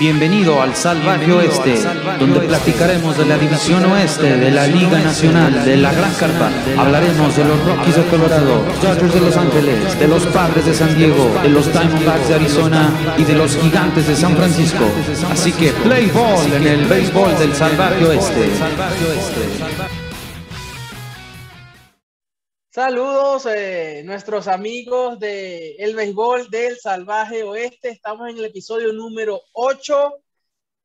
Bienvenido al Salvaje Oeste, donde este. platicaremos de la división oeste de la Liga Nacional de la Gran Carpa. Hablaremos de los Rockies de Colorado, Dodgers de Los Ángeles, de los Padres de San Diego, de los Diamondbacks de Arizona y de los Gigantes de San Francisco. Así que play ball en el béisbol del Salvaje Oeste. Saludos, eh, nuestros amigos de El Béisbol del Salvaje Oeste. Estamos en el episodio número 8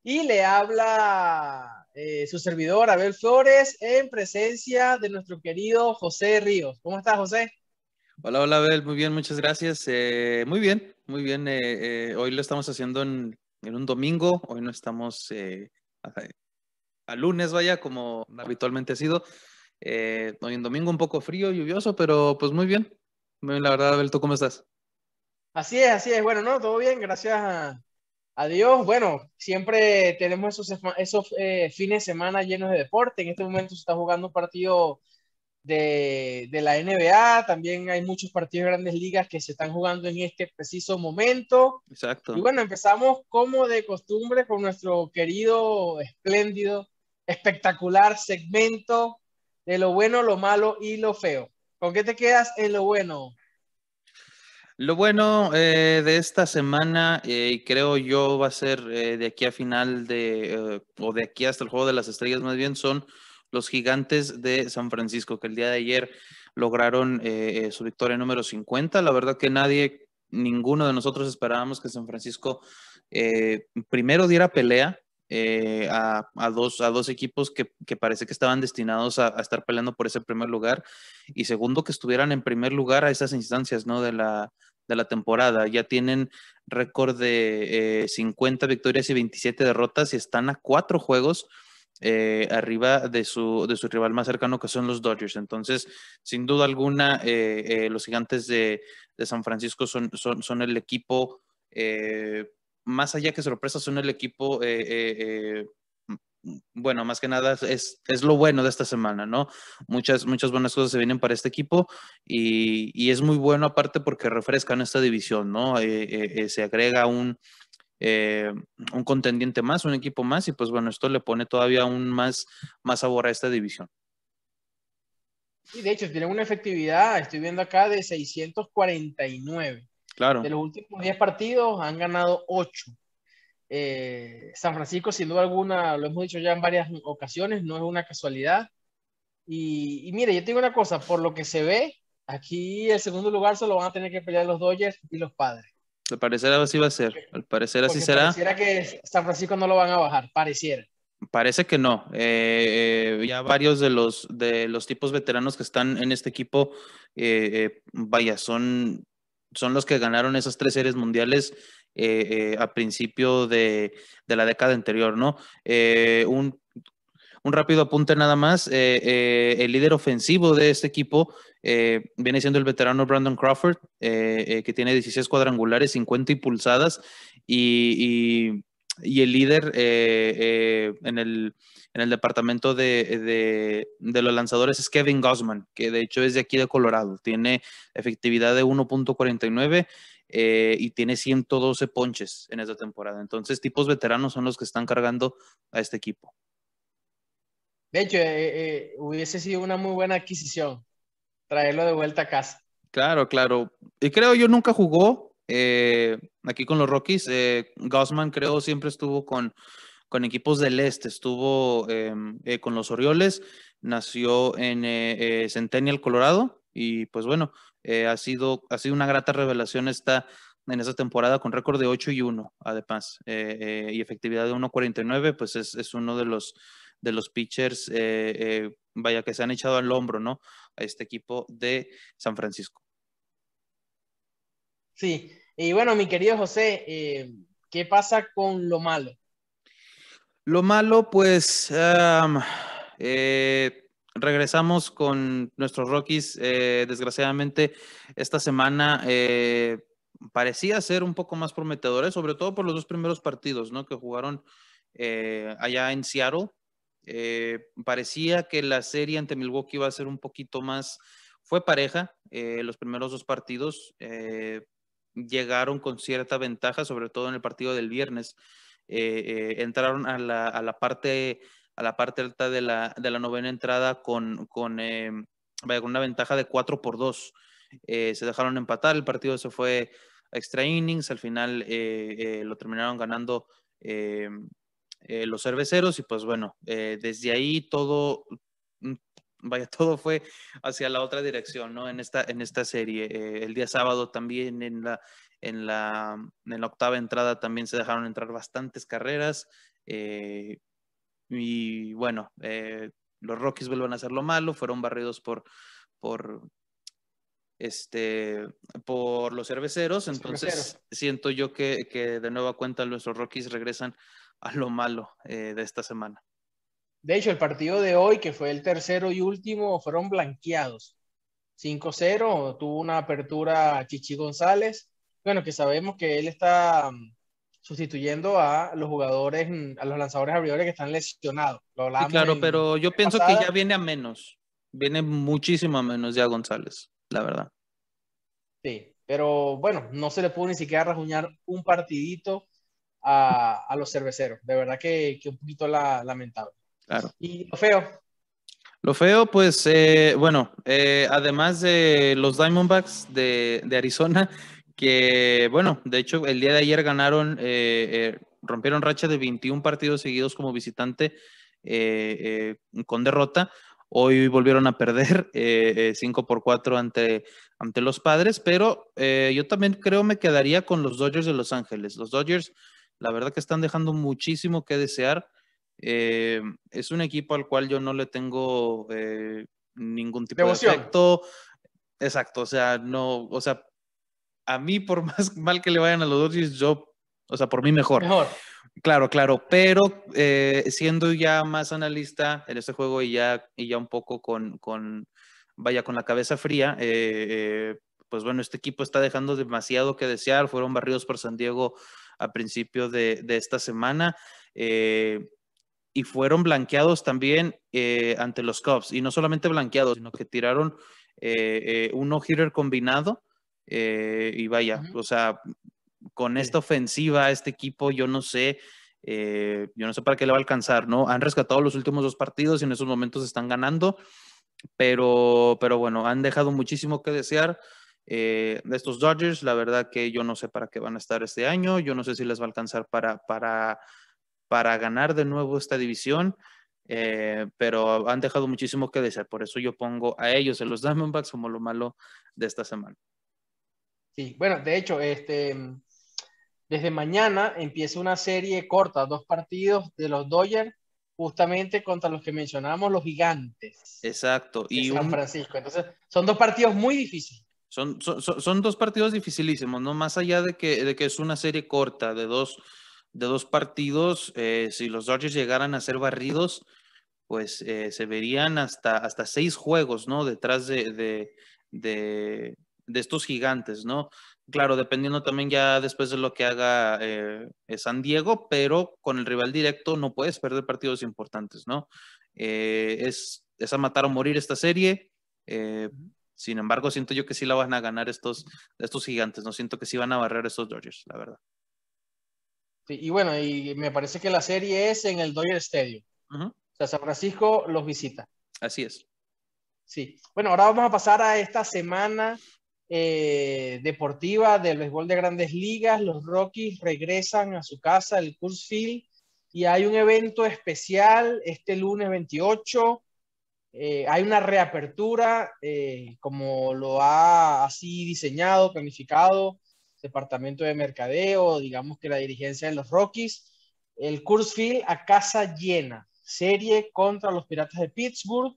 y le habla eh, su servidor Abel Flores en presencia de nuestro querido José Ríos. ¿Cómo estás, José? Hola, hola, Abel. Muy bien, muchas gracias. Eh, muy bien, muy bien. hoy lo estamos haciendo en, un domingo. Hoy no estamos a lunes, vaya, como habitualmente ha sido. Eh, hoy en domingo un poco frío, lluvioso, pero pues muy bien. la verdad, Abel, ¿tú cómo estás? Así es, así es. Bueno, no, todo bien, gracias a, Dios. Bueno, siempre tenemos esos, esos eh, fines de semana llenos de deporte. En este momento se está jugando un partido de, de la NBA. También hay muchos partidos de grandes ligas que se están jugando en este preciso momento. Exacto. Y bueno, empezamos como de costumbre con nuestro querido, espléndido, espectacular segmento de lo bueno, lo malo y lo feo. ¿Con qué te quedas en lo bueno? Lo bueno eh, de esta semana, eh, y creo yo, va a ser eh, de aquí a final de, o de aquí hasta el Juego de las Estrellas más bien, son los gigantes de San Francisco, que el día de ayer lograron su victoria número 50. La verdad que nadie, ninguno de nosotros esperábamos que San Francisco primero diera pelea, eh, a, dos, a dos equipos que, parece que estaban destinados a, estar peleando por ese primer lugar y segundo que estuvieran en primer lugar a esas instancias ¿no? de, la, temporada. Ya tienen récord de 50 eh, victorias y 27 derrotas y están a cuatro juegos. Eh, arriba de su, de su rival más cercano que son los Dodgers. Entonces, sin duda alguna, los gigantes de, San Francisco son, son, son el equipo más allá que sorpresas son el equipo, eh, eh, eh, bueno, más que nada es, lo bueno de esta semana, ¿no? Muchas, muchas buenas cosas se vienen para este equipo y, es muy bueno aparte porque refrescan esta división, ¿no? se agrega un, un contendiente más, un equipo más, y pues bueno, esto le pone todavía un más, más sabor a esta división. Y de hecho, tiene una efectividad, estoy viendo acá, de 649. Claro. De los últimos 10 partidos han ganado 8. Eh, San Francisco, sin duda alguna, lo hemos dicho ya en varias ocasiones, no es una casualidad. Y, mire, yo tengo una cosa, por lo que se ve, aquí el segundo lugar solo van a tener que pelear los Dodgers y los padres. Al parecer así va a ser. Al parecer así será. Pareciera que San Francisco no lo van a bajar, pareciera. Parece que no. Eh, eh, ya varios de los, de los tipos veteranos que están en este equipo, vaya, son son los que ganaron esas tres series mundiales eh, eh, a principio de, la década anterior, ¿no? Eh, un, rápido apunte nada más, el líder ofensivo de este equipo viene siendo el veterano Brandon Crawford, que tiene 16 cuadrangulares, 50 impulsadas y, y y el líder eh, eh, en, el, departamento de, los lanzadores es Kevin Gossman, que de hecho es de aquí de Colorado. Tiene efectividad de 1.49 eh, y tiene 112 ponches en esta temporada. Entonces, tipos veteranos son los que están cargando a este equipo. De hecho, hubiese sido una muy buena adquisición traerlo de vuelta a casa. Claro, claro. Y creo yo nunca jugó eh, aquí con los Rockies. Eh, creo siempre estuvo con, con equipos del este, estuvo eh, eh, con los Orioles, nació en Centennial, Colorado, y pues bueno, ha, sido, ha sido una grata revelación esta en esta temporada con récord de 8 y 1, además, y efectividad de 1.49, pues es, es, uno de los, de los pitchers, vaya, que se han echado al hombro, ¿no? A este equipo de San Francisco. Sí, y bueno, mi querido José, eh, ¿qué pasa con lo malo? Lo malo, pues eh, regresamos con nuestros Rockies. Eh, desgraciadamente, esta semana parecía ser un poco más prometedores, sobre todo por los dos primeros partidos ¿no? que jugaron allá en Seattle. parecía que la serie ante Milwaukee iba a ser un poquito más, fue pareja los primeros dos partidos, eh, llegaron con cierta ventaja, sobre todo en el partido del viernes. Eh, eh, entraron a la, a la, parte a la parte alta de la, novena entrada con, con eh, una ventaja de 4 por 2. se dejaron empatar, el partido se fue a extra innings, al final lo terminaron ganando los cerveceros y pues bueno, desde ahí todo, vaya, todo fue hacia la otra dirección, ¿no? En esta, en esta serie. Eh, el día sábado también en la, en, la, octava entrada también se dejaron entrar bastantes carreras. Eh, y bueno, eh, los Rockies vuelven a hacer lo malo, fueron barridos por, por, este, por los cerveceros. Entonces siento yo que, que, de nueva cuenta nuestros Rockies regresan a lo malo de esta semana. De hecho, el partido de hoy, que fue el tercero y último, fueron blanqueados. 5-0, tuvo una apertura Chichi González. Bueno, que sabemos que él está mm, sustituyendo a los jugadores, mm, a los lanzadores abridores que están lesionados. claro, pero yo pienso que ya viene a menos. Viene muchísimo a menos ya González, la verdad. Sí, pero bueno, no se le pudo ni siquiera rajuñar un partidito a, los cerveceros. De verdad que, un poquito la, lamentable. Claro. ¿Y lo feo? Lo feo, pues, eh, bueno, eh, además de los Diamondbacks de, Arizona, que, bueno, de hecho, el día de ayer ganaron, eh, rompieron racha de 21 partidos seguidos como visitante con derrota. Hoy volvieron a perder 5 por 4 ante, ante los padres, pero yo también creo me quedaría con los Dodgers de Los Ángeles. Los Dodgers, la verdad que están dejando muchísimo que desear. Eh, es un equipo al cual yo no le tengo eh, ningún tipo de afecto. Exacto, o sea, no, o sea, a mí por más mal que le vayan a los dos, yo, o sea, por mí mejor. Claro, claro, pero eh, siendo ya más analista en este juego y ya, y ya un poco con, vaya, con la cabeza fría, pues bueno, este equipo está dejando demasiado que desear. Fueron barridos por San Diego a principio de, esta semana y fueron blanqueados también eh, ante los Cubs. Y no solamente blanqueados, sino que tiraron uno eh, eh, un no-hitter combinado. Eh, y vaya, o sea, con esta ofensiva, este equipo, yo no sé, yo no sé para qué le va a alcanzar, ¿no? Han rescatado los últimos dos partidos y en esos momentos están ganando, pero, pero bueno, han dejado muchísimo que desear. de estos Dodgers, la verdad que yo no sé para qué van a estar este año, yo no sé si les va a alcanzar para, para para ganar de nuevo esta división, eh, pero han dejado muchísimo que desear. Por eso yo pongo a ellos, en los Diamondbacks, como lo malo de esta semana. Sí, bueno, de hecho, este, mm, desde mañana empieza una serie corta, dos partidos de los Dodgers, justamente contra los que mencionamos, los gigantes. Exacto. Y San Francisco. Entonces, son dos partidos muy difíciles. Son, son, son, dos partidos dificilísimos, ¿no? Más allá de que, de que es una serie corta de dos, de dos partidos, eh, si los Dodgers llegaran a ser barridos, pues eh, se verían hasta, hasta seis juegos, ¿no? Detrás de, de, estos gigantes, ¿no? Claro, dependiendo también ya después de lo que haga eh, San Diego, pero con el rival directo no puedes perder partidos importantes, ¿no? es, es a matar o morir esta serie. sin embargo, siento yo que sí la van a ganar estos, estos gigantes, ¿no? Siento que sí van a barrer estos Dodgers, la verdad y bueno, y me parece que la serie es en el Dodger Stadium. O sea, San Francisco los visita. Así es. Sí. Bueno, ahora vamos a pasar a esta semana eh, deportiva del béisbol de grandes ligas. Los Rockies regresan a su casa, el Coors Field, y hay un evento especial este lunes 28. Eh, hay una reapertura, eh, como lo ha así diseñado, planificado departamento de mercadeo, digamos que la dirigencia de los Rockies. El Field a casa llena, serie contra los Piratas de Pittsburgh,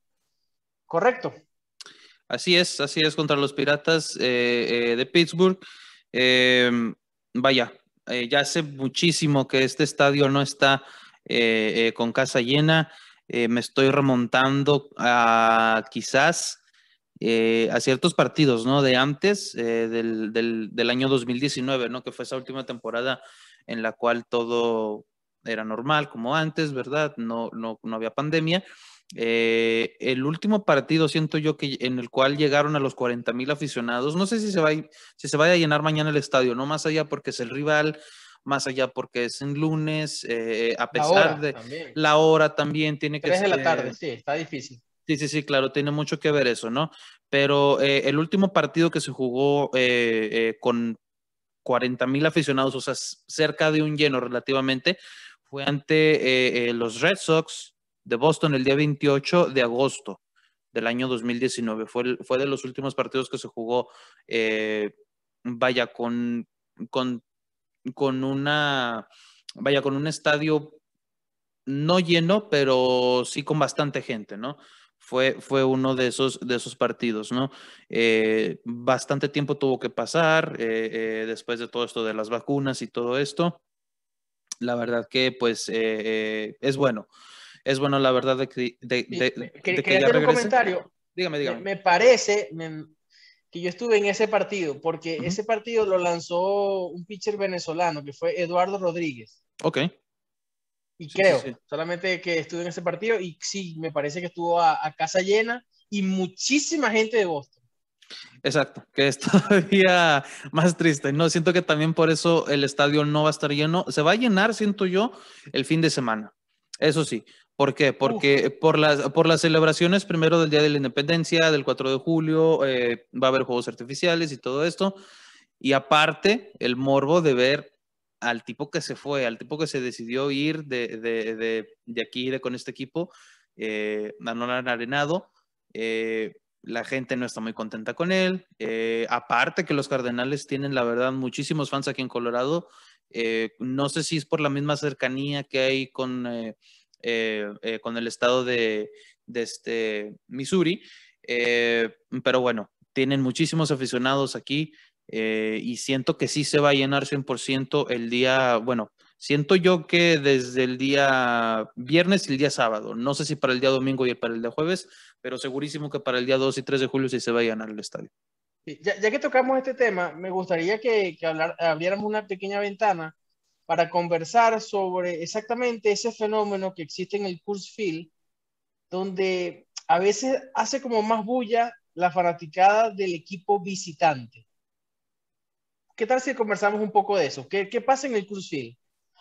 ¿correcto? Así es, así es, contra los Piratas eh, eh, de Pittsburgh. Eh, vaya, ya hace muchísimo que este estadio no está con casa llena. me estoy remontando a quizás eh, a ciertos partidos, ¿no? De antes, eh, del, año 2019, ¿no? Que fue esa última temporada en la cual todo era normal, como antes, ¿verdad? No, no, no había pandemia. Eh, el último partido, siento yo, que en el cual llegaron a los 40 mil aficionados, no sé si se, va, si se vaya a llenar mañana el estadio, no más allá porque es el rival, más allá porque es en lunes, a pesar de la hora también tiene que... ser de la tarde, sí, está difícil Sí, sí, sí, claro, tiene mucho que ver eso, ¿no? Pero eh, el último partido que se jugó eh, eh, con 40 mil aficionados, o sea, cerca de un lleno relativamente, fue ante los Red Sox de Boston el día 28 de agosto del año 2019. Fue, de los últimos partidos que se jugó, vaya, con, con una, vaya, con un estadio no lleno, pero sí con bastante gente, ¿no? fue, uno de esos, de esos partidos, ¿no? Eh, bastante tiempo tuvo que pasar eh, eh, después de todo esto de las vacunas y todo esto. La verdad que pues es bueno, es bueno la verdad de que, de, de, que Dígame, dígame. Me, parece que yo estuve en ese partido porque ese partido lo lanzó un pitcher venezolano que fue Eduardo Rodríguez. Ok. Y creo, solamente que estuve en ese partido y sí, me parece que estuvo a, casa llena y muchísima gente de Boston. Exacto, que es todavía más triste. No, siento que también por eso el estadio no va a estar lleno. Se va a llenar, siento yo, el fin de semana. Eso sí. ¿Por qué? Porque por las, por las celebraciones, primero del Día de la Independencia, del 4 de julio, eh, va a haber juegos artificiales y todo esto. Y aparte, el morbo de ver al tipo que se fue, al tipo que se decidió ir de, aquí, de con este equipo, eh, Manuel Arenado. Eh, la gente no está muy contenta con él. Eh, aparte que los Cardenales tienen, la verdad, muchísimos fans aquí en Colorado. Eh, no sé si es por la misma cercanía que hay con, con el estado de, este Missouri, pero bueno, tienen muchísimos aficionados aquí. Eh, y siento que sí se va a llenar 100% el día, bueno, siento yo que desde el día viernes y el día sábado, no sé si para el día domingo y para el día jueves, pero segurísimo que para el día 2 y 3 de julio sí se va a llenar el estadio. Ya, que tocamos este tema, me gustaría que, abriéramos una pequeña ventana para conversar sobre exactamente ese fenómeno que existe en el field, donde a veces hace como más bulla la fanaticada del equipo visitante. ¿Qué tal si conversamos un poco de eso? ¿Qué, pasa en el CrossFit?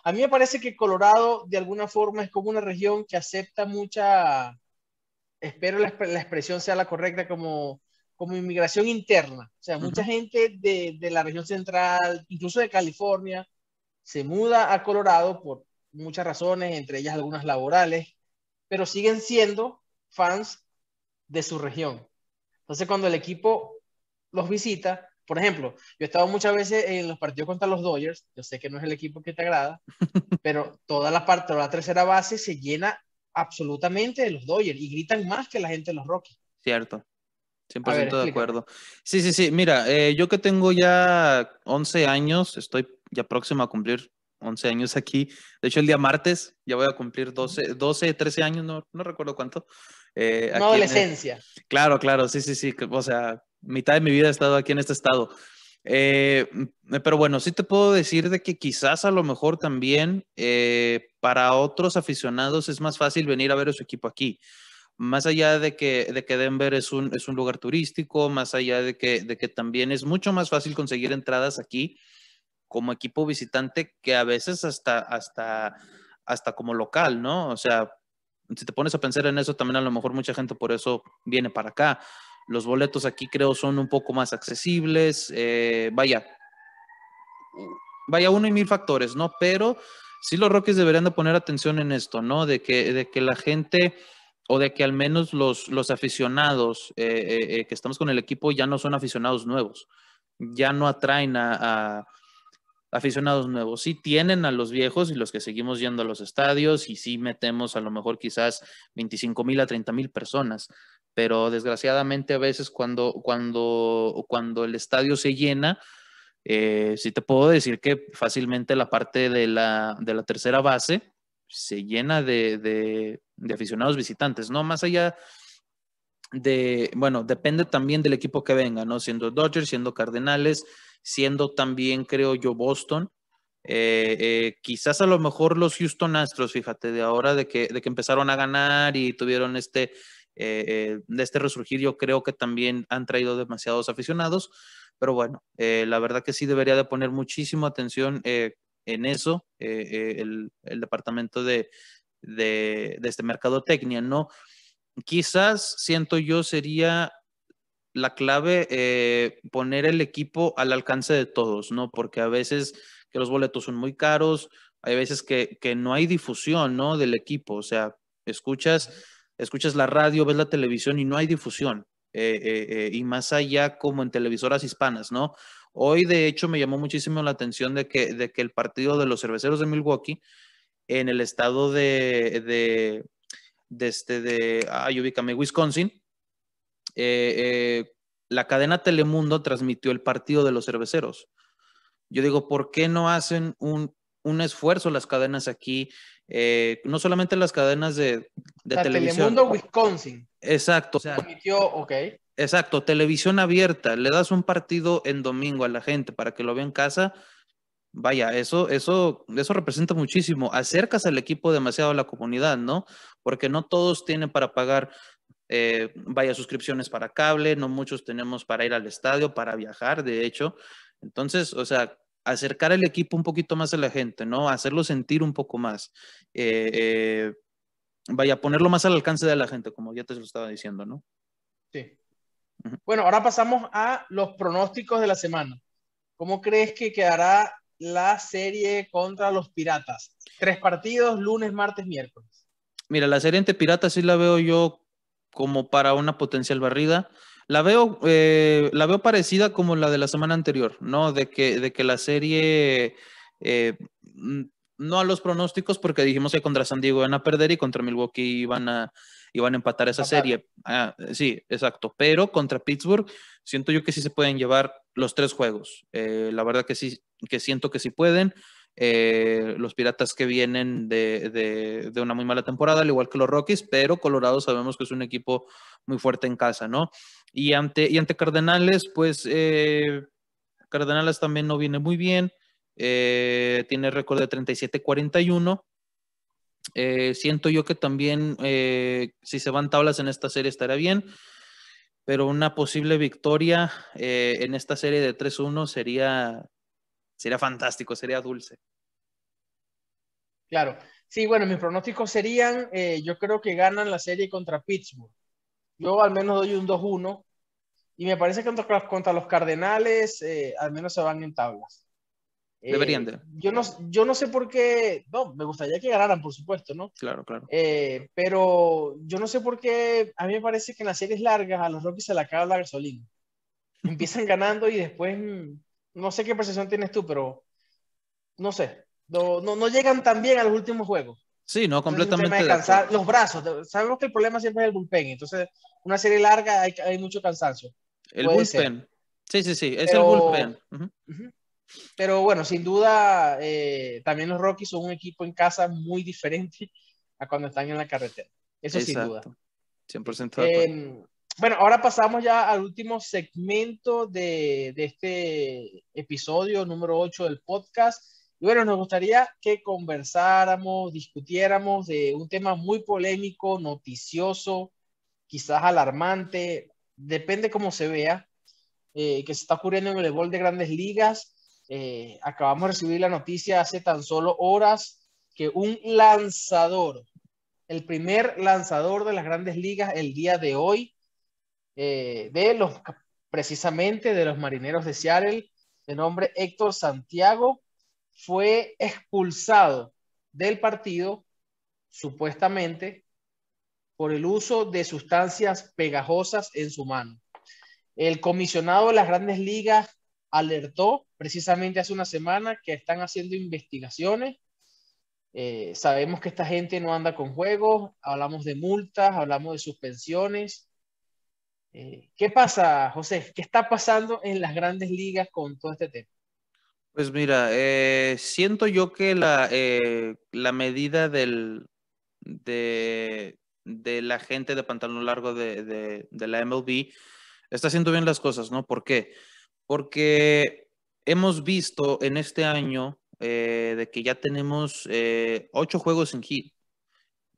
A mí me parece que Colorado, de alguna forma, es como una región que acepta mucha, espero la, expresión sea la correcta, como, como inmigración interna. O sea, mucha gente de, de la región central, incluso de California, se muda a Colorado por muchas razones, entre ellas algunas laborales, pero siguen siendo fans de su región. Entonces, cuando el equipo los visita, por ejemplo, yo he estado muchas veces en los partidos contra los Dodgers, yo sé que no es el equipo que te agrada, pero toda la parte, de la tercera base se llena absolutamente de los Dodgers y gritan más que la gente de los Rockies. Cierto. 100% de acuerdo. Sí, sí, sí. Mira, eh, yo que tengo ya 11 años, estoy ya próximo a cumplir 11 años aquí. De hecho, el día martes ya voy a cumplir 12, 12 13 años, no, no recuerdo cuánto. Eh, adolescencia. Claro, claro, sí, sí, sí. O sea, mitad de mi vida he estado aquí en este estado. Eh, mm, pero bueno, sí te puedo decir de que quizás a lo mejor también eh, para otros aficionados es más fácil venir a ver a su equipo aquí. Más allá de que, de que Denver es un, es un lugar turístico, más allá de que, de que también es mucho más fácil conseguir entradas aquí como equipo visitante que a veces hasta, hasta, hasta como local, ¿no? O sea, si te pones a pensar en eso, también a lo mejor mucha gente por eso viene para acá. Los boletos aquí creo son un poco más accesibles. Eh, vaya, vaya uno y mil factores, ¿no? Pero sí los Rockies deberían de poner atención en esto, ¿no? De que, de que la gente o de que al menos los, los aficionados eh, eh, que estamos con el equipo ya no son aficionados nuevos, ya no atraen a, a aficionados nuevos. Sí tienen a los viejos y los que seguimos yendo a los estadios y sí metemos a lo mejor quizás 25 mil a 30 mil personas, pero desgraciadamente a veces cuando, cuando, cuando el estadio se llena, eh, sí te puedo decir que fácilmente la parte de la, de la tercera base se llena de, aficionados visitantes, ¿no? Más allá de, bueno, depende también del equipo que venga, ¿no? Siendo Dodgers, siendo Cardenales, siendo también, creo yo, Boston. Eh, eh, quizás a lo mejor los Houston Astros, fíjate, de ahora de que, de que empezaron a ganar y tuvieron este, eh, eh, de este resurgir yo creo que también han traído demasiados aficionados, pero bueno, eh, la verdad que sí debería de poner muchísima atención en eso el, departamento de, de, de este mercadotecnia, ¿no? Quizás, siento yo, sería la clave poner el equipo al alcance de todos, ¿no? Porque a veces que los boletos son muy caros, hay veces que, que no hay difusión, ¿no? Del equipo, o sea, escuchas escuchas la radio, ves la televisión y no hay difusión. Eh, eh, eh, y más allá como en televisoras hispanas, ¿no? Hoy de hecho me llamó muchísimo la atención de que, el partido de los cerveceros de Milwaukee en el estado de, de, de este, de, Wisconsin, la cadena Telemundo transmitió el partido de los cerveceros. Yo digo, ¿por qué no hacen un, un esfuerzo las cadenas aquí eh, no solamente las cadenas de, televisión. Wisconsin. Exacto. O sea, permitió, Exacto, televisión abierta. Le das un partido en domingo a la gente para que lo vea en casa. Vaya, eso, eso, eso representa muchísimo. Acercas al equipo demasiado a la comunidad, ¿no? Porque no todos tienen para pagar eh, vaya suscripciones para cable, no muchos tenemos para ir al estadio, para viajar, de hecho. Entonces, o sea, acercar el equipo un poquito más a la gente, ¿no? Hacerlo sentir un poco más. Eh, eh, vaya, ponerlo más al alcance de la gente, como ya te lo estaba diciendo, ¿no? Sí. Bueno, ahora pasamos a los pronósticos de la semana. ¿Cómo crees que quedará la serie contra los Piratas? Tres partidos, lunes, martes, miércoles. Mira, la serie entre Piratas sí la veo yo como para una potencial barrida. La veo, eh, la veo parecida como la de la semana anterior, ¿no? De que, de que la serie, eh, no a los pronósticos, porque dijimos que contra San Diego iban a perder y contra Milwaukee iban a, a empatar esa serie. Ah, sí, exacto. Pero contra Pittsburgh, siento yo que sí se pueden llevar los tres juegos. Eh, la verdad que sí, que siento que sí pueden. Eh, los Piratas que vienen de, una muy mala temporada, al igual que los Rockies, pero Colorado sabemos que es un equipo muy fuerte en casa, ¿no? Y ante, ante Cardenales, pues eh, Cardenales también no viene muy bien, eh, tiene récord de 37-41. siento yo que también si se van tablas en esta serie estará bien, pero una posible victoria en esta serie de 3-1 sería Sería fantástico, sería dulce. Claro. Sí, bueno, mis pronósticos serían, eh, yo creo que ganan la serie contra Pittsburgh. Yo al menos doy un 2-1. Y me parece que contra, los Cardenales eh, al menos se van en tablas. Eh, Deberían Yo no, yo no sé por qué, no, me gustaría que ganaran, por supuesto, ¿no? Claro, claro. pero yo no sé por qué, a mí me parece que en las series largas a los Rockies se le acaba la gasolina. Empiezan ganando y después mm, no sé qué percepción tienes tú, pero no sé. No, no, llegan tan bien a los últimos juegos. Sí, no, completamente. De los brazos. Sabemos que el problema siempre es el bullpen. Entonces, una serie larga hay, mucho cansancio. El bullpen. Sí, sí, sí. Es el bullpen. Pero bueno, sin duda, eh, también los Rockies son un equipo en casa muy diferente a cuando están en la carretera. Eso sin duda. 100% bueno, ahora pasamos ya al último segmento de, este episodio número 8 del podcast. Y bueno, nos gustaría que conversáramos, discutiéramos de un tema muy polémico, noticioso, quizás alarmante, depende cómo se vea, eh, que se está ocurriendo en el gol de grandes ligas. Eh, acabamos de recibir la noticia hace tan solo horas que un lanzador, el primer lanzador de las grandes ligas el día de hoy, eh, de los, precisamente de los marineros de Seattle, de nombre Héctor Santiago, fue expulsado del partido, supuestamente, por el uso de sustancias pegajosas en su mano. El comisionado de las grandes ligas alertó precisamente hace una semana que están haciendo investigaciones. Eh, sabemos que esta gente no anda con juegos, hablamos de multas, hablamos de suspensiones, eh, ¿Qué pasa, José? ¿Qué está pasando en las grandes ligas con todo este tema? Pues mira, eh, siento yo que la, eh, medida del, de, la gente de pantalón largo de, la MLB está haciendo bien las cosas, ¿no? ¿Por qué? Porque hemos visto en este año de que ya tenemos ocho juegos en hit.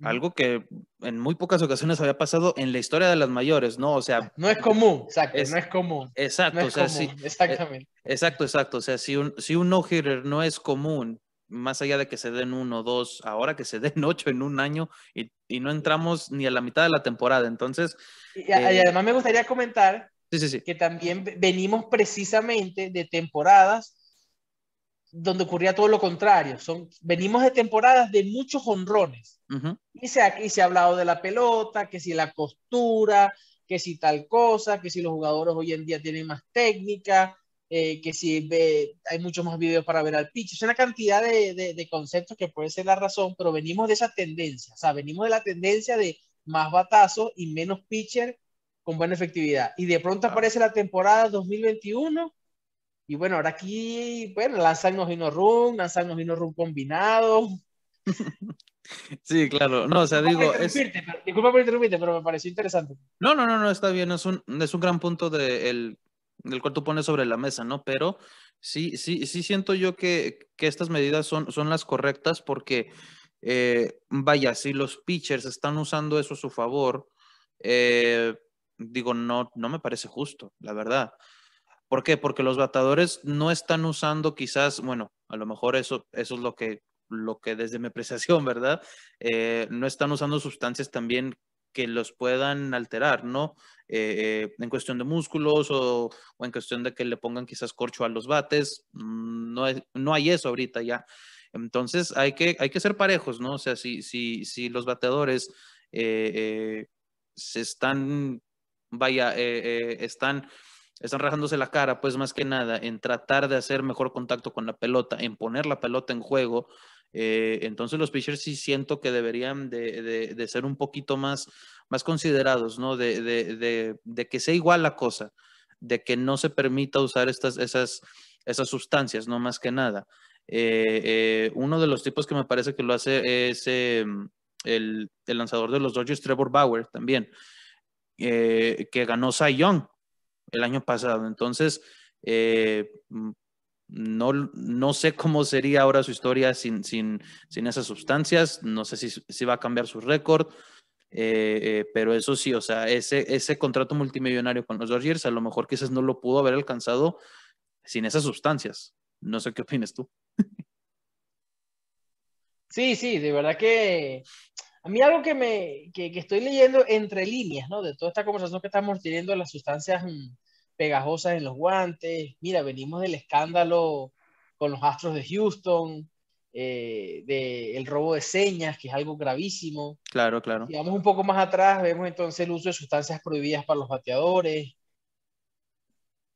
Algo que en muy pocas ocasiones había pasado en la historia de las mayores, ¿no? O sea. No es común, exacto, no es común. Exacto, o sea, común, eh, exactamente. Exacto, exacto. O sea, si un, si un no-hitter no es común, más allá de que se den uno, dos, ahora que se den ocho en un año y, y no entramos ni a la mitad de la temporada. Entonces. Y, eh, además me gustaría comentar sí, sí, sí. que también venimos precisamente de temporadas donde ocurría todo lo contrario. Son, venimos de temporadas de muchos honrones. y, se, se ha hablado de la pelota, que si la costura, que si tal cosa, que si los jugadores hoy en día tienen más técnica, eh, que si hay muchos más videos para ver al pitch. Es una cantidad de, de, conceptos que puede ser la razón, pero venimos de esa tendencia. O sea, venimos de la tendencia de más batazos y menos pitcher con buena efectividad. Y de pronto aparece la temporada 2021 y bueno, ahora aquí, bueno, y no Run, y no Run combinado. Sí, claro. No, o sea, digo. Disculpa por interrumpirte, pero me pareció interesante. No, no, no, no, está bien. Es un, gran punto de del cual tú pones sobre la mesa, ¿no? Pero sí, sí, sí siento yo que, estas medidas son, son las correctas porque, eh, vaya, si los pitchers están usando eso a su favor, eh, digo, no, no me parece justo, la verdad. ¿Por qué? Porque los batadores no están usando quizás, bueno, a lo mejor eso, eso es lo que, lo que desde mi apreciación, ¿verdad? Eh, no están usando sustancias también que los puedan alterar, ¿no? Eh, eh, en cuestión de músculos o, en cuestión de que le pongan quizás corcho a los bates, mm, no, no hay eso ahorita ya. Entonces hay que, hay que ser parejos, ¿no? O sea, si, si, si los bateadores se están, vaya, están están rajándose la cara, pues más que nada, en tratar de hacer mejor contacto con la pelota, en poner la pelota en juego. Eh, entonces los pitchers sí siento que deberían de, ser un poquito más, más considerados, ¿no? De, que sea igual la cosa, de que no se permita usar estas, esas, esas sustancias, ¿no? Más que nada. Eh, eh, uno de los tipos que me parece que lo hace es el, el, lanzador de los Dodgers, Trevor Bauer, también, que ganó Cy Young el año pasado. Entonces, eh, no, no sé cómo sería ahora su historia sin, sin, sin esas sustancias, no sé si, va a cambiar su récord, eh, eh, pero eso sí, o sea, ese, ese contrato multimillonario con los Dodgers a lo mejor quizás no lo pudo haber alcanzado sin esas sustancias. No sé qué opinas tú. Sí, sí, de verdad que a mí algo que, me, que, estoy leyendo entre líneas, ¿no? De toda esta conversación que estamos teniendo, las sustancias mm, pegajosas en los guantes, mira, venimos del escándalo con los Astros de Houston, eh, del robo de señas, que es algo gravísimo. Claro, claro. Y vamos un poco más atrás, vemos entonces el uso de sustancias prohibidas para los bateadores.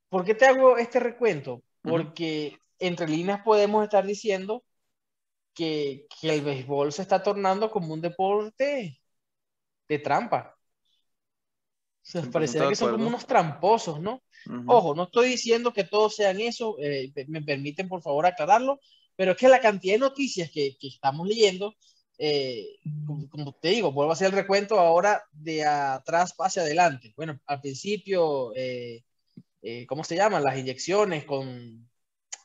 ¿Por qué te hago este recuento? Porque entre líneas podemos estar diciendo que, el béisbol se está tornando como un deporte de trampa. O sea, parecerá que son como unos tramposos, ¿no? Ojo, no estoy diciendo que todos sean eso, eh, me permiten por favor aclararlo, pero es que la cantidad de noticias que, estamos leyendo, eh, como, te digo, vuelvo a hacer el recuento ahora de atrás hacia adelante. Bueno, al principio, eh, ¿cómo se llaman? Las inyecciones con,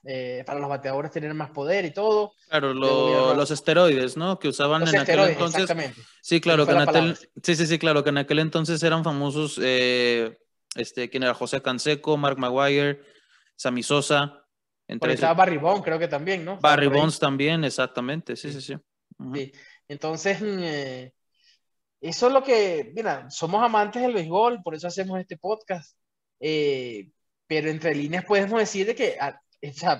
eh, para los bateadores tener más poder y todo. Claro, los esteroides, ¿no? Que usaban en aquel entonces. Sí, claro, que en aquel, sí, sí, sí, claro, que en aquel entonces eran famosos, eh, este, ¿quién era? José Canseco, Mark Maguire, Sammy Sosa. Entre estaba Barry Bonds, creo que también, ¿no? Barry Bonds también, exactamente, sí, sí, sí. Entonces, mm, eh, eso es lo que, mira, somos amantes del béisbol, por eso hacemos este podcast. pero entre líneas podemos decir de que ah,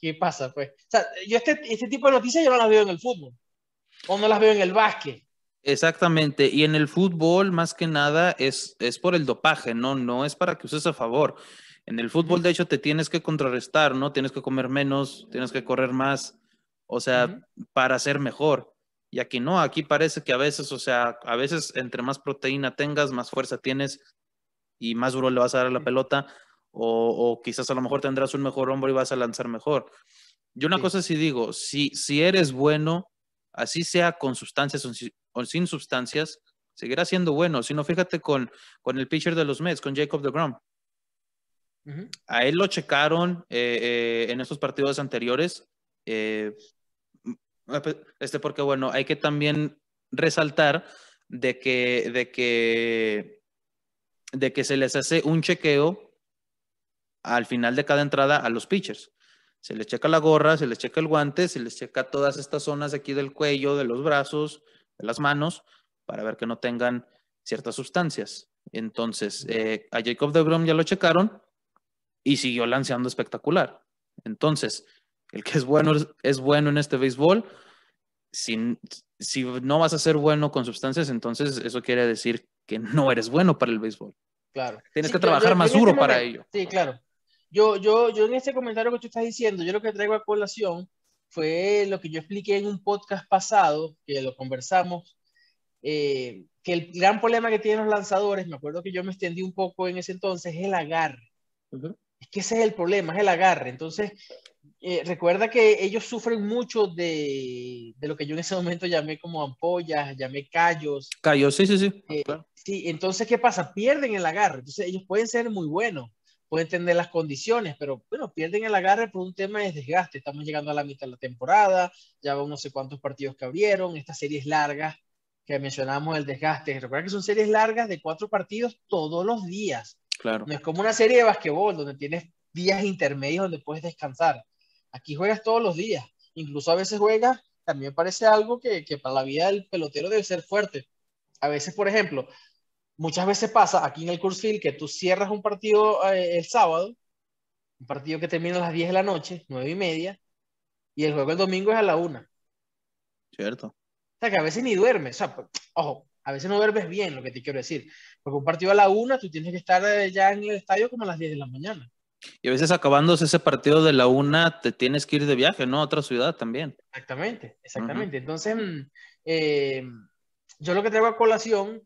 ¿qué pasa? Pues? O sea, yo este, este, tipo de noticias yo no las veo en el fútbol. O no las veo en el básquet. Exactamente, y en el fútbol más que nada es, es por el dopaje, ¿no? No es para que uses a favor. En el fútbol, de hecho, te tienes que contrarrestar, ¿no? Tienes que comer menos, tienes que correr más, o sea, para ser mejor. Y aquí no, aquí parece que a veces, o sea, a veces entre más proteína tengas, más fuerza tienes y más duro le vas a dar a la pelota o, quizás a lo mejor tendrás un mejor hombro y vas a lanzar mejor. Yo una cosa sí digo, si, si eres bueno, así sea con sustancias o sin sustancias, seguirá siendo bueno. Si no, fíjate con, con el pitcher de los Mets, con Jacob de Uh A él lo checaron eh, eh, en estos partidos anteriores, eh, este porque bueno, hay que también resaltar de que, de que, de que se les hace un chequeo al final de cada entrada a los pitchers. Se les checa la gorra, se les checa el guante, se les checa todas estas zonas aquí del cuello, de los brazos, de las manos, para ver que no tengan ciertas sustancias. Entonces, eh, a Jacob de Grom ya lo checaron y siguió lanzando espectacular. Entonces, el que es bueno es bueno en este béisbol. Si, no vas a ser bueno con sustancias, entonces eso quiere decir que no eres bueno para el béisbol. Claro. Tienes que trabajar más duro para ello. Sí, claro. Yo, yo, yo en este comentario que tú estás diciendo, yo lo que traigo a colación fue lo que yo expliqué en un podcast pasado, que lo conversamos, eh, que el gran problema que tienen los lanzadores, me acuerdo que yo me extendí un poco en ese entonces, es el agarre. Es que ese es el problema, es el agarre. Entonces, eh, recuerda que ellos sufren mucho de, de, lo que yo en ese momento llamé como ampollas, llamé callos. Callos, sí, sí, sí. Eh, sí, entonces, ¿qué pasa? Pierden el agarre. Entonces, ellos pueden ser muy buenos, pueden tener las condiciones, pero bueno, pierden el agarre por un tema de desgaste. Estamos llegando a la mitad de la temporada, ya van no sé cuántos partidos que abrieron, estas series largas que mencionamos, el desgaste. Recuerda que son series largas de cuatro partidos todos los días. Claro. No es como una serie de basquetbol donde tienes días intermedios donde puedes descansar. Aquí juegas todos los días. Incluso a veces juegas, también parece algo que, que para la vida del pelotero debe ser fuerte. A veces, por ejemplo, muchas veces pasa aquí en el cursil que tú cierras un partido eh, el sábado, un partido que termina a las 10 de la noche, 9 y media, y el juego el domingo es a la 1. Cierto. O sea, que a veces ni duermes, o sea, pues, ojo, a veces no duermes bien, lo que te quiero decir. Porque un partido a la 1, tú tienes que estar eh, ya en el estadio como a las 10 de la mañana. Y a veces acabándose ese partido de la 1, te tienes que ir de viaje, ¿no? A otra ciudad también. Exactamente, exactamente. Entonces, mm, eh, yo lo que traigo a colación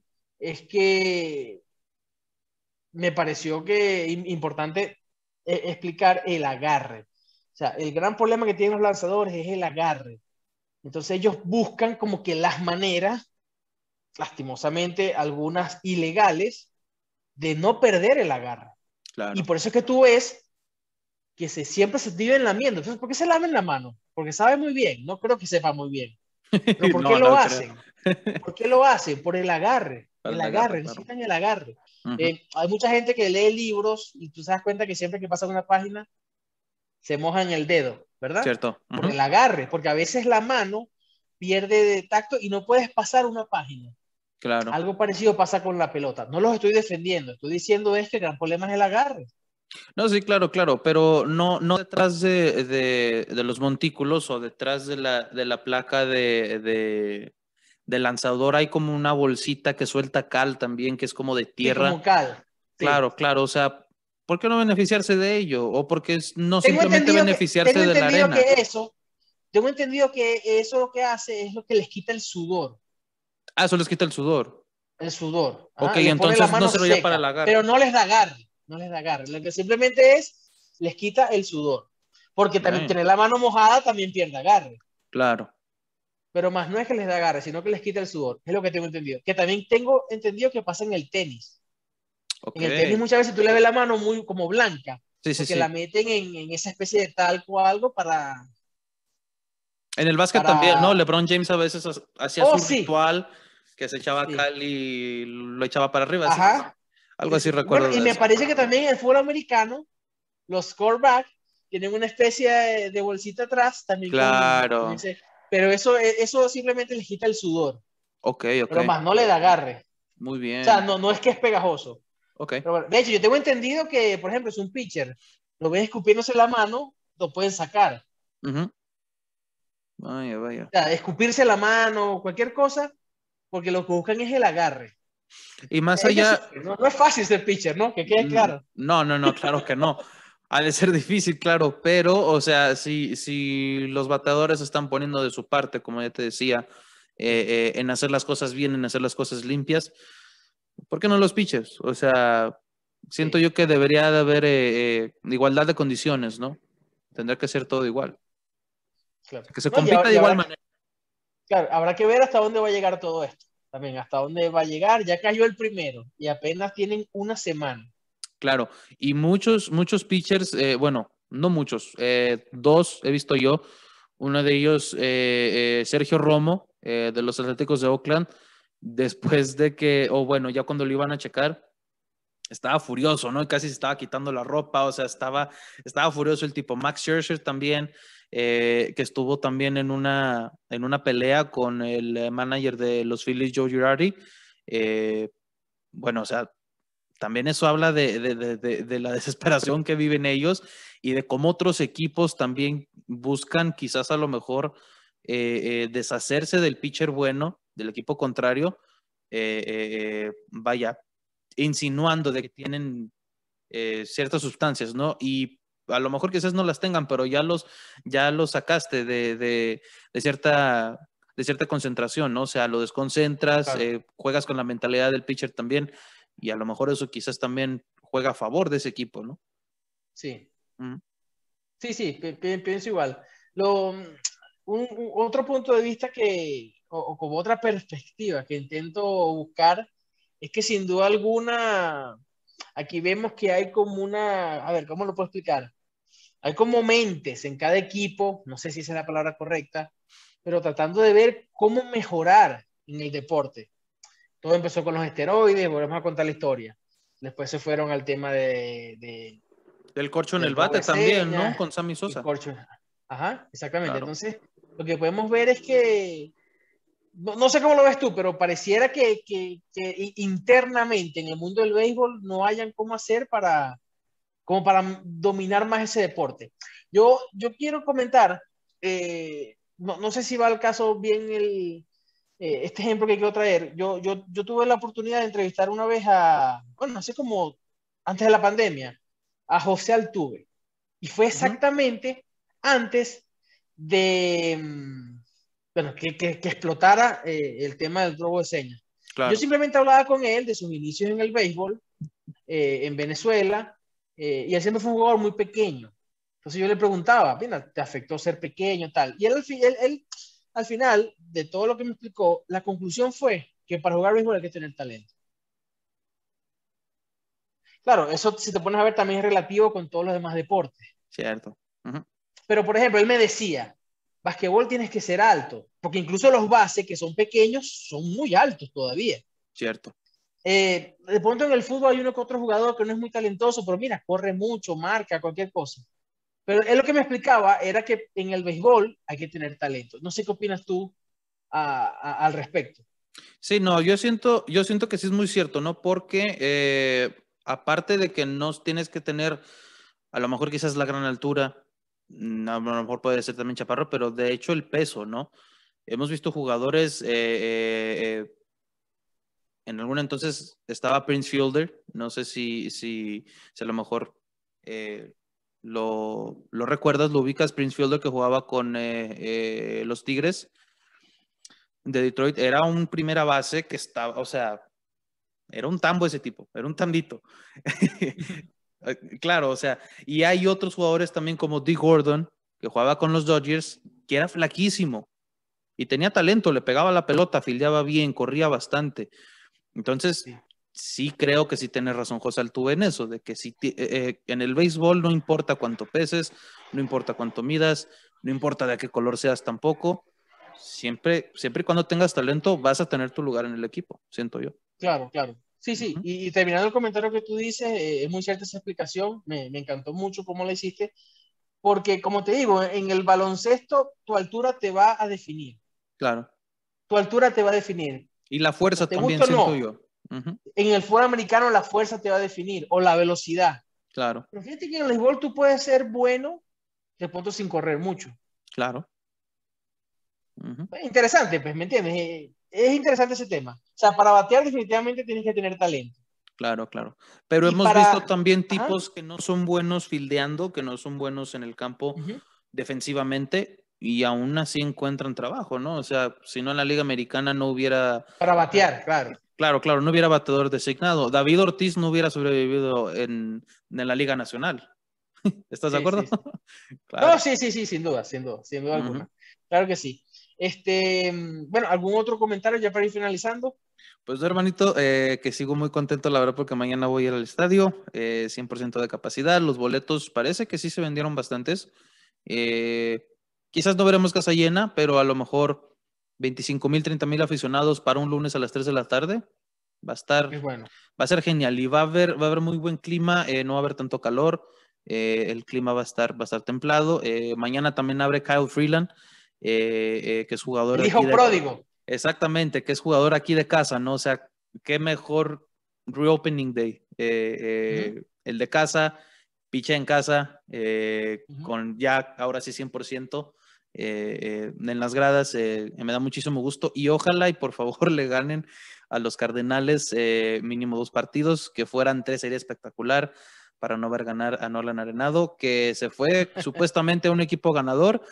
es que me pareció que importante eh, explicar el agarre. O sea, el gran problema que tienen los lanzadores es el agarre. Entonces ellos buscan como que las maneras, lastimosamente algunas ilegales, de no perder el agarre. Y por eso es que tú ves que se, siempre se viven lamiendo. Entonces, ¿por qué se lamen la mano? Porque sabe muy bien, no creo que sepa muy bien. ¿por qué lo hacen? ¿Por qué lo hacen? Por el agarre el agarre, necesitan el agarre. Eh, hay mucha gente que lee libros y tú te das cuenta que siempre que pasa una página se moja en el dedo, ¿verdad? Cierto. el agarre, porque a veces la mano pierde de tacto y no puedes pasar una página. Claro. Algo parecido pasa con la pelota. No los estoy defendiendo, estoy diciendo es que el gran problema es el agarre. No, sí, claro, claro, pero no, no detrás de, los montículos o detrás de la placa de, del lanzador hay como una bolsita que suelta cal también, que es como de tierra. como cal. Claro, claro, o sea, ¿por qué no beneficiarse de ello? O porque no simplemente beneficiarse de la arena. Que eso, tengo entendido que eso lo que hace es lo que les quita el sudor. Ah, eso les quita el sudor. El sudor. Ah, ok, entonces no se lo lleva para la garra. Pero no les da garra, no les da garra. Lo que simplemente es, les quita el sudor. Porque también tener la mano mojada también pierde agarre. Claro pero más no es que les agarre, sino que les quita el sudor. Es lo que tengo entendido. Que también tengo entendido que pasa en el tenis. En el tenis muchas veces tú le ves la mano muy como blanca. Sí, sí, porque la meten en, esa especie de talco o algo para... En el básquet también, ¿no? LeBron James a veces hacía oh, su ritual que se echaba cal y lo echaba para arriba. Ajá. Algo así recuerdo. y me parece que también en el fútbol americano, los scoreback tienen una especie de, bolsita atrás también. Claro pero eso, e, eso simplemente le quita el sudor. Ok, ok. Pero más, no le da agarre. Muy bien. O sea, no, es que es pegajoso. Ok. de hecho, yo tengo entendido que, por ejemplo, es un pitcher, lo ven escupiéndose la mano, lo pueden sacar. Vaya, vaya. escupirse la mano, cualquier cosa, porque lo que buscan es el agarre. Y más allá. no, no, es fácil ser pitcher, ¿no? Que quede mm, claro. No, no, no, claro que no. Ha de ser difícil, claro, pero, o sea, si, si los bateadores están poniendo de su parte, como ya te decía, eh, eh, en hacer las cosas bien, en hacer las cosas limpias, ¿por qué no los pitchers? O sea, siento yo que debería de haber eh, igualdad de condiciones, ¿no? Tendrá que ser todo igual. Claro. Que se compita de igual manera. Claro, habrá que ver hasta dónde va a llegar todo esto. También, hasta dónde va a llegar. Ya cayó el primero y apenas tienen una semana claro. Y muchos, muchos pitchers, eh, bueno, no muchos, eh, dos he visto yo. Uno de ellos, eh, Sergio Romo, de los Atléticos de Oakland, después de que, o bueno, ya cuando lo iban a checar, estaba furioso, ¿no? Casi se estaba quitando la ropa, o sea, estaba, estaba furioso el tipo. Max Scherzer también, que estuvo también en una, en una pelea con el manager de los Phillies, Joe Girardi. bueno, o sea, también eso habla de, la desesperación que viven ellos y de cómo otros equipos también buscan quizás a lo mejor eh, eh, deshacerse del pitcher bueno, del equipo contrario, eh, vaya, insinuando de que tienen ciertas sustancias, ¿no? Y a lo mejor quizás no las tengan, pero ya los, ya los sacaste de, cierta de cierta concentración, ¿no? O sea, lo desconcentras, juegas con la mentalidad del pitcher también. Y a lo mejor eso quizás también juega a favor de ese equipo, ¿no? Sí. Sí, sí, pienso igual. Lo, otro punto de vista que, o, como otra perspectiva que intento buscar, es que sin duda alguna, aquí vemos que hay como una, a ver, ¿cómo lo puedo explicar? Hay como mentes en cada equipo, no sé si es la palabra correcta, pero tratando de ver cómo mejorar en el deporte. Todo empezó con los esteroides, volvemos a contar la historia. Después se fueron al tema de... de del corcho en el bate también, ¿no? Con Sammy Sosa. Corcho. Ajá, exactamente. Entonces, lo que podemos ver es que... No, no sé cómo lo ves tú, pero pareciera que, que, que, internamente en el mundo del béisbol no hayan cómo hacer para, como para dominar más ese deporte. Yo, yo quiero comentar, eh, no, no, sé si va al caso bien el, eh, este ejemplo que quiero traer, yo, yo, yo, tuve la oportunidad de entrevistar una vez a, bueno, hace como antes de la pandemia, a José Altuve. Y fue exactamente antes de, mm, bueno, que, que, explotara eh, el tema del robo de señas. Yo simplemente hablaba con él de sus inicios en el béisbol, eh, en Venezuela, y él siempre fue un jugador muy pequeño. Entonces yo le preguntaba, mira, ¿te afectó ser pequeño? Tal. Y él, él, él al final de todo lo que me explicó, la conclusión fue que para jugar béisbol hay que tener talento. Claro, eso si te pones a ver también es relativo con todos los demás deportes. Cierto. Pero por ejemplo, él me decía, basquetbol tienes que ser alto, porque incluso los bases que son pequeños son muy altos todavía. Cierto. Eh, de pronto en el fútbol hay uno que otro jugador que no es muy talentoso, pero mira, corre mucho, marca, cualquier cosa. Pero él lo que me explicaba era que en el béisbol hay que tener talento. No sé qué opinas tú al respecto. Sí, no, yo siento, yo siento que sí es muy cierto, ¿no? Porque eh, aparte de que no tienes que tener, a lo mejor quizás la gran altura, mm, a lo mejor puede ser también chaparro, pero de hecho el peso, ¿no? Hemos visto jugadores, eh, eh, en algún entonces estaba Prince Fielder, no sé si, si, si a lo mejor lo, lo recuerdas, lo ubicas, Prince Fielder que jugaba con eh, eh, los Tigres de Detroit, era un primera base que estaba, o sea, era un tambo ese tipo, era un tandito. claro, o sea, y hay otros jugadores también como Dick Gordon, que jugaba con los Dodgers, que era flaquísimo y tenía talento, le pegaba la pelota, fildeaba bien, corría bastante. Entonces, sí creo que sí tienes razón, José Altuve, en eso, de que si eh, eh, en el béisbol no importa cuánto peses, no importa cuánto midas, no importa de qué color seas tampoco, siempre, siempre y cuando tengas talento vas a tener tu lugar en el equipo, siento yo. Claro, claro. Sí, sí, y, terminando el comentario que tú dices, eh, es muy cierta esa explicación, me, me encantó mucho cómo la hiciste, porque como te digo, en el baloncesto tu altura te va a definir. Claro. Tu altura te va a definir. Y la fuerza también, siento no? En el fútbol americano la fuerza te va a definir o la velocidad. Claro. Pero fíjate que en el béisbol tú puedes ser bueno de pronto sin correr mucho. Claro. Pues, interesante, pues, ¿me entiendes? Eh, es interesante ese tema. O sea, para batear definitivamente tienes que tener talento. Claro, claro. Pero hemos visto también tipos que no son buenos fildeando, que no son buenos en el campo defensivamente y aún así encuentran trabajo, ¿no? O sea, si no en la Liga Americana no hubiera... Para batear, claro. Claro, claro, no hubiera bateador designado. David Ortiz no hubiera sobrevivido en, la Liga Nacional. ¿Estás de acuerdo? claro. No, sí, sí, sí, sin duda, sin duda, sin duda alguna. Claro que sí. Este, mm, bueno, ¿algún otro comentario ya para ir finalizando? Pues hermanito, eh, que sigo muy contento, la verdad, porque mañana voy a ir al estadio, 100% eh, de capacidad, los boletos parece que sí se vendieron bastantes. Eh, quizás no veremos casa llena, pero a lo mejor 25.000, mil, aficionados para un lunes a las 3 de la tarde. Va a estar, va a ser genial y va a haber, va a haber muy buen clima, eh, no va a haber tanto calor, eh, el clima va a estar, va a estar templado. Eh, mañana también abre Kyle Freeland, que es jugador. El hijo pródigo. Exactamente, que es jugador aquí de casa, ¿no? O sea, qué mejor reopening day, el de casa, picha en casa, con ya ahora sí 100% eh, eh, en las gradas. Eh, me da muchísimo gusto y ojalá y por favor le ganen a los Cardenales mínimo dos partidos, que fueran tres sería espectacular para no ver ganar a Nolan Arenado, que se fue supuestamente a un equipo ganador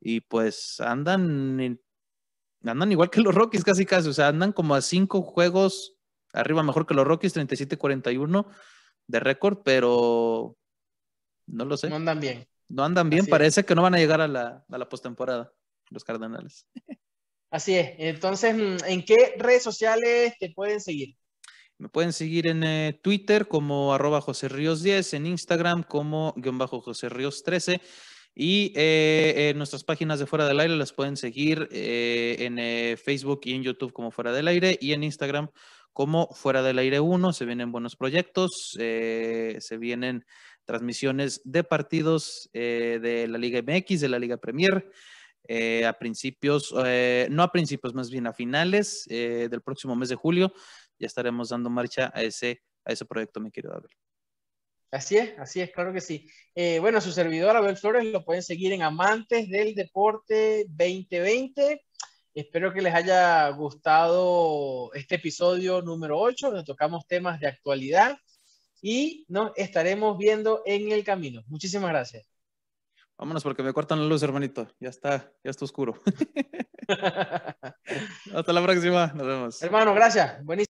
y pues andan, andan igual que los Rockies casi casi, o sea, andan como a cinco juegos arriba mejor que los Rockies, 37-41 de récord, pero no lo sé. No andan bien. No andan bien, parece que no van a llegar a la, a la postemporada los Cardenales. Así es. Entonces, mm, ¿en qué redes sociales te pueden seguir? Me pueden seguir en eh, Twitter como arroba José Ríos 10, en Instagram como guión bajo José Ríos 13 y eh, en nuestras páginas de Fuera del Aire las pueden seguir eh, en Facebook y en YouTube como Fuera del Aire y en Instagram como Fuera del Aire 1. Se vienen buenos proyectos, se vienen transmisiones de partidos eh, de la Liga MX, de la Liga Premier, eh, a principios, eh, no a principios, más bien a finales del próximo mes de julio, ya estaremos dando marcha a ese, a ese proyecto, mi querido Abel. Así es, así es, claro que sí. bueno, su servidor Abel Flores lo pueden seguir en Amantes del Deporte 2020. Espero que les haya gustado este episodio número 8, donde tocamos temas de actualidad y nos estaremos viendo en el camino. Muchísimas gracias. Vámonos porque me cortan la luz, hermanito. Ya está, ya está oscuro. Hasta la próxima. Nos vemos. Hermano, gracias. Buenísimo.